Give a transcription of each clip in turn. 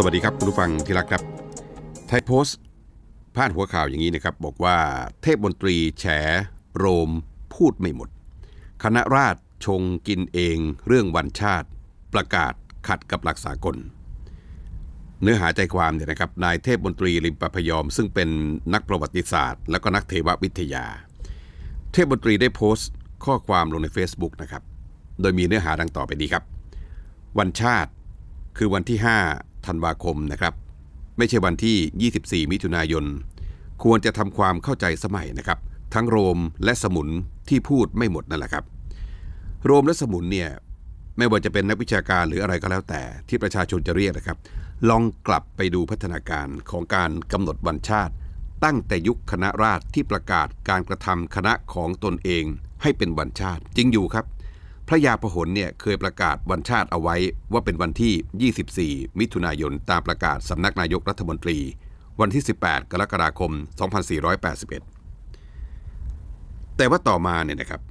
สวัสดีครับคุณผู้ฟังที่รักครับ ไทยโพสต์ พาดหัวข่าวอย่างนี้นะครับ บอกว่าเทพบนตรีแฉโรม พูดไม่หมด คณะราษฎรชงกินเอง เรื่องวันชาติ ประกาศขัดกับหลักสากล เนื้อหาใจความเนี่ยนะครับนายเทพบนตรีริมประพยอม ซึ่งเป็นนักประวัติศาสตร์ และก็นักเทววิทยา เทพบนตรีได้โพสต์ ข้อความลงใน Facebook นะครับโดยมีเนื้อหาดังต่อไปนี้ครับ วันชาติคือวันที่5ธันวาคมนะครับ ไม่ใช่วันที่ 24 มิถุนายน ควรจะทำความเข้าใจสมัยนะครับ ทั้งโรมและสมุนที่พูดไม่หมดนั่นแหละครับ โรมและสมุนเนี่ยไม่ว่าจะเป็นนักวิชาการหรืออะไรก็แล้วแต่ที่ประชาชนจะเรียกนะครับ ลองกลับไปดูพัฒนาการของการกำหนดวันชาติ ตั้งแต่ยุคคณะราษฎรที่ประกาศการกระทำคณะของตนเองให้เป็นวันชาติจริงอยู่ครับพระยาพหลเนี่ยเคยประกาศวันชาติเอาไว้ว่าเป็นวันที่ 24 มิถุนายนตามประกาศสำนักนายกรัฐมนตรี วันที่ 18 กรกฎาคม 2481 แต่ว่าต่อมาเนี่ยนะครับ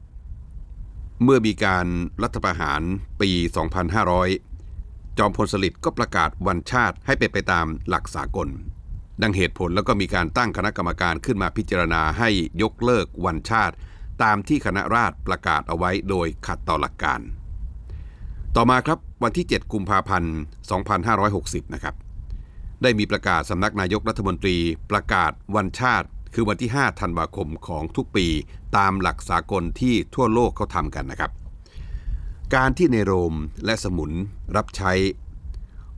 เมื่อมีการรัฐประหารปี 2500 จอมพลสฤษดิ์ก็ประกาศวันชาติให้เป็นไปตามหลักสากล ดังเหตุผลแล้วก็มีการตั้งคณะกรรมการขึ้นมาพิจารณาให้ยกเลิกวันชาติตามที่คณะราษฎรประกาศเอาไว้โดยขัดต่อหลักการ ต่อมาครับวันที่ 7 กุมภาพันธ์ 2560 นะครับ ได้มีประกาศสำนักนายกรัฐมนตรีประกาศวันชาติ คือวันที่ 5 ธันวาคมของทุกปีตามหลักสากลที่ทั่วโลกเขาทำกันนะครับ การที่ในโรม และสมุนรับใช้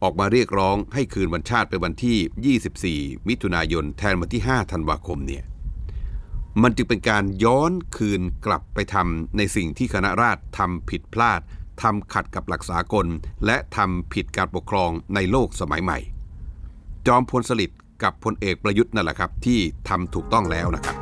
ออกมาเรียกร้องให้คืนวันชาติเป็นวันที่ 24 มิถุนายนแทนวันที่ 5 ธันวาคมเนี่ยมันจึงเป็นการย้อนคืนกลับไปทำในสิ่งที่คณะราษฎรทำผิดพลาดทำขัดกับหลักสากล และทำผิดการปกครองในโลกสมัยใหม่ จอมพลสฤษดิ์กับพลเอกประยุทธ์นั่นแหละครับ ที่ทำถูกต้องแล้วนะครับ